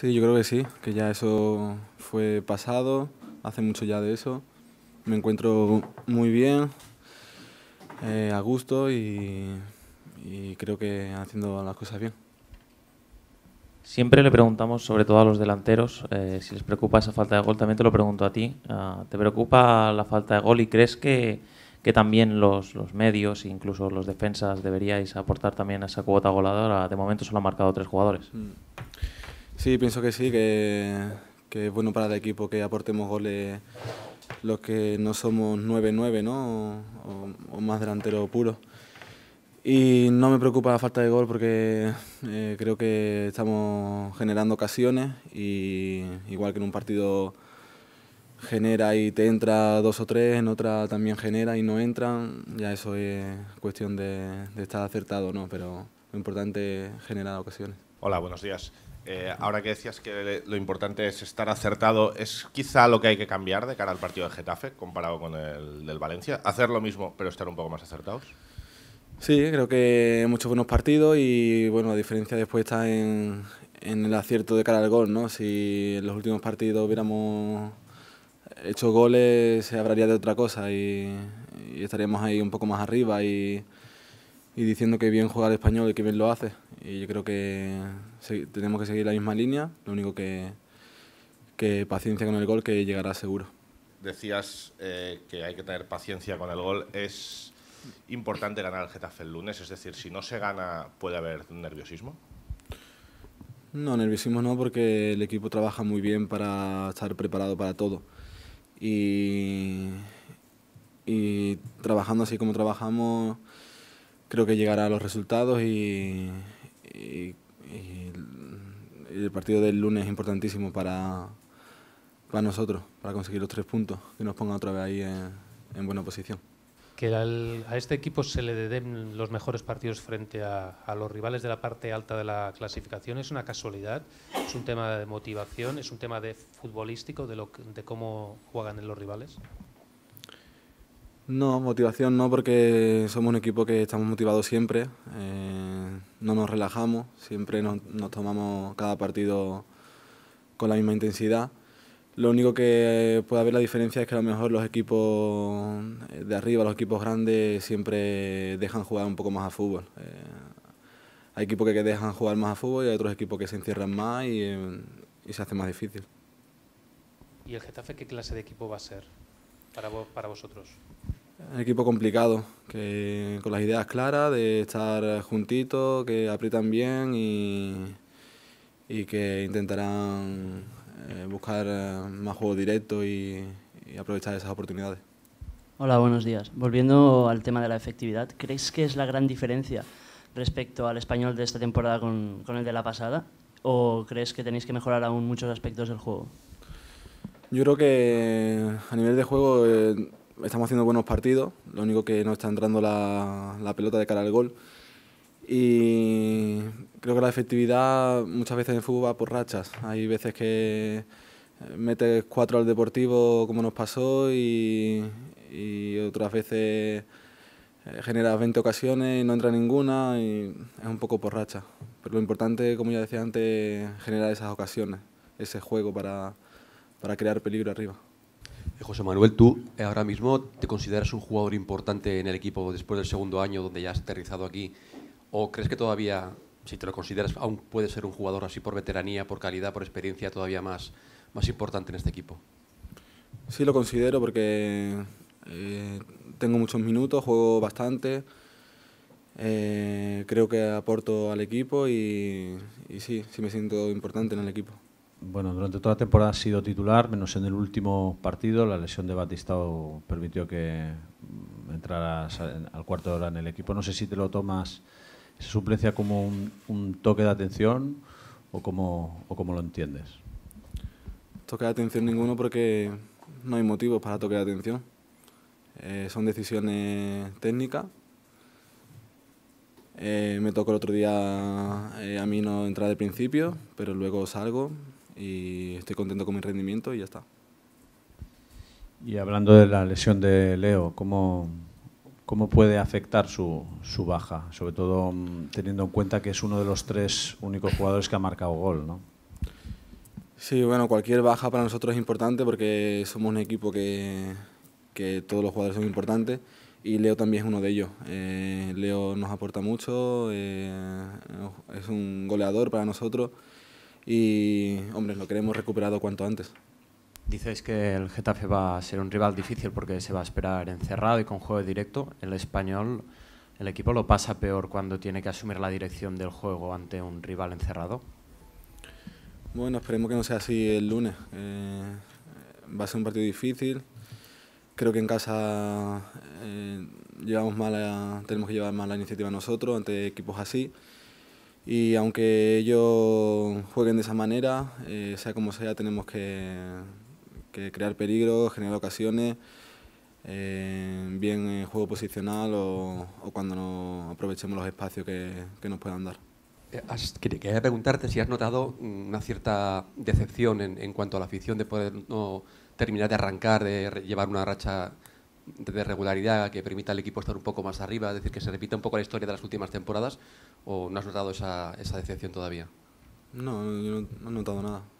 Sí, yo creo que sí, que ya eso fue pasado, hace mucho ya de eso. Me encuentro muy bien, eh, a gusto y, creo que haciendo las cosas bien. Siempre le preguntamos, sobre todo a los delanteros, eh, si les preocupa esa falta de gol. También te lo pregunto a ti. Ah, ¿Te preocupa la falta de gol y crees que, también los, medios, e incluso los defensas, deberíais aportar también a esa cuota goladora? De momento solo han marcado tres jugadores. Mm. Sí, pienso que sí, que, es bueno para el equipo que aportemos goles los que no somos 9-9 ¿no? O, más delantero puro. Y no me preocupa la falta de gol porque eh, creo que estamos generando ocasiones y igual que en un partido genera y te entra dos o tres, en otra también genera y no entran, ya eso es cuestión de, estar acertado, ¿no? pero lo importante es generar ocasiones. Hola, buenos días. Eh, ahora que decías que lo importante es estar acertado, ¿es quizá lo que hay que cambiar de cara al partido de Getafe comparado con el del Valencia? ¿Hacer lo mismo pero estar un poco más acertados? Sí, creo que muchos buenos partidos y bueno, la diferencia después está en, en el acierto de cara al gol, ¿no? Si en los últimos partidos hubiéramos hecho goles se hablaría de otra cosa y, y estaríamos ahí un poco más arriba y y diciendo que bien juega el español y que bien lo hace. Y yo creo que tenemos que seguir la misma línea, lo único que, que paciencia con el gol que llegará seguro. Decías eh, que hay que tener paciencia con el gol. Es importante ganar el Getafe el lunes, es decir, si no se gana, ¿puede haber nerviosismo? No, nerviosismo no, porque el equipo trabaja muy bien para estar preparado para todo. Y, y trabajando así como trabajamos creo que llegará a los resultados y, el partido del lunes es importantísimo para, para nosotros, para conseguir los tres puntos, que nos ponga otra vez ahí en, buena posición. Que a este equipo se le den los mejores partidos frente a, a, los rivales de la parte alta de la clasificación es una casualidad, es un tema de motivación, es un tema de futbolístico, de, lo, de cómo juegan los rivales. No, motivación no, porque somos un equipo que estamos motivados siempre, eh, no nos relajamos, siempre nos, tomamos cada partido con la misma intensidad. Lo único que puede haber la diferencia es que a lo mejor los equipos de arriba, los equipos grandes, siempre dejan jugar un poco más a fútbol. Eh, hay equipos que dejan jugar más a fútbol y hay otros equipos que se encierran más y, y se hace más difícil. ¿Y el Getafe qué clase de equipo va a ser para, vos, para vosotros? un equipo complicado, que con las ideas claras, de estar juntitos, que aprietan bien y, y que intentarán eh, buscar eh, más juego directo y, aprovechar esas oportunidades. Hola, buenos días. Volviendo al tema de la efectividad, ¿crees que es la gran diferencia respecto al español de esta temporada con, con el de la pasada? ¿O crees que tenéis que mejorar aún muchos aspectos del juego? Yo creo que a nivel de juego eh, estamos haciendo buenos partidos, lo único que no está entrando la, pelota de cara al gol. Y creo que la efectividad muchas veces en fútbol va por rachas. Hay veces que eh, metes cuatro al deportivo como nos pasó y, otras veces eh, generas 20 ocasiones y no entra ninguna y es un poco por racha. Pero lo importante, como ya decía antes, es generar esas ocasiones, ese juego para, para crear peligro arriba. Eh, José Manuel, tú eh, ahora mismo te consideras un jugador importante en el equipo después del segundo año donde ya has aterrizado aquí, o crees que todavía, si te lo consideras, aún puedes ser un jugador así por veteranía, por calidad, por experiencia todavía más, más importante en este equipo? Sí, lo considero porque eh, tengo muchos minutos, juego bastante, creo que aporto al equipo y sí, sí me siento importante en el equipo bueno, durante toda la temporada ha sido titular, menos en el último partido. La lesión de Batistao permitió que mm, entraras al cuarto de hora en el equipo. No sé si te lo tomas esa suplencia como un, toque de atención o como, lo entiendes. Toque de atención ninguno porque no hay motivos para toque de atención. Eh, son decisiones técnicas. Eh, me tocó el otro día eh, a mí no entrar de principio, pero luego salgo, y estoy contento con mi rendimiento y ya está. Y hablando de la lesión de Leo, ¿cómo, cómo puede afectar su, su, baja? Sobre todo mm, teniendo en cuenta que es uno de los tres únicos jugadores que ha marcado gol, ¿no? Sí, bueno, cualquier baja para nosotros es importante porque somos un equipo que, que todos los jugadores son importantes y Leo también es uno de ellos. Eh, Leo nos aporta mucho, eh, es un goleador para nosotros y, hombre, lo queremos recuperado cuanto antes. Dices que el Getafe va a ser un rival difícil porque se va a esperar encerrado y con juego directo. El español, el equipo lo pasa peor cuando tiene que asumir la dirección del juego ante un rival encerrado. Bueno, esperemos que no sea así el lunes. Eh, va a ser un partido difícil. Creo que en casa eh, llevamos tenemos que llevar más la iniciativa nosotros ante equipos así y aunque ellos jueguen de esa manera, eh, sea como sea, tenemos que, que crear peligro, generar ocasiones, eh, bien en juego posicional o, o cuando no aprovechemos los espacios que, que nos puedan dar. Eh, quería preguntarte si has notado mm, una cierta decepción en, en, cuanto a la afición de poder no terminar de arrancar, de llevar una racha de regularidad que permita al equipo estar un poco más arriba, es decir, que se repita un poco la historia de las últimas temporadas, o no has notado esa, esa decepción todavía? No, yo no, no he notado nada.